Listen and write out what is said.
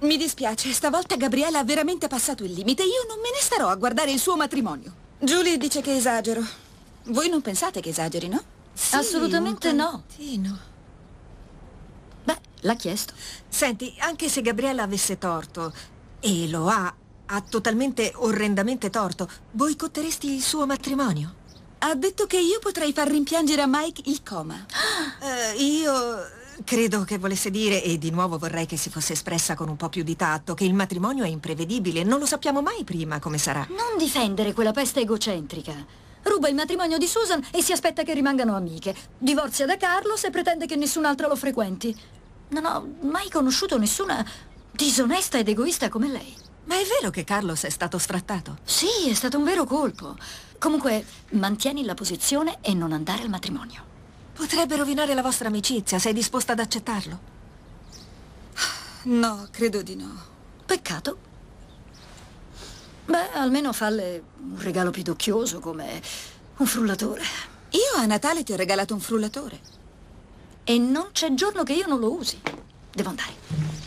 Mi dispiace, stavolta Gabriele ha veramente passato il limite. Io non me ne starò a guardare il suo matrimonio. Julie dice che esagero. Voi non pensate che esageri, no? Sì, Assolutamente no. Beh, l'ha chiesto. Senti, anche se Gabriele avesse torto, e lo ha, ha totalmente, orrendamente torto, boicotteresti il suo matrimonio? Ha detto che io potrei far rimpiangere a Mike il coma. Ah, io... Credo che volesse dire, e di nuovo vorrei che si fosse espressa con un po' più di tatto, che il matrimonio è imprevedibile, non lo sappiamo mai prima come sarà. Non difendere quella peste egocentrica. Ruba il matrimonio di Susan e si aspetta che rimangano amiche. Divorzia da Carlos e pretende che nessun'altra lo frequenti. Non ho mai conosciuto nessuna disonesta ed egoista come lei. Ma è vero che Carlos è stato sfrattato? Sì, è stato un vero colpo. Comunque, mantieni la posizione e non andare al matrimonio. Potrebbe rovinare la vostra amicizia. Sei disposta ad accettarlo? No, credo di no. Peccato. Beh, almeno falle un regalo pidocchioso come un frullatore. Io a Natale ti ho regalato un frullatore. E non c'è giorno che io non lo usi. Devo andare.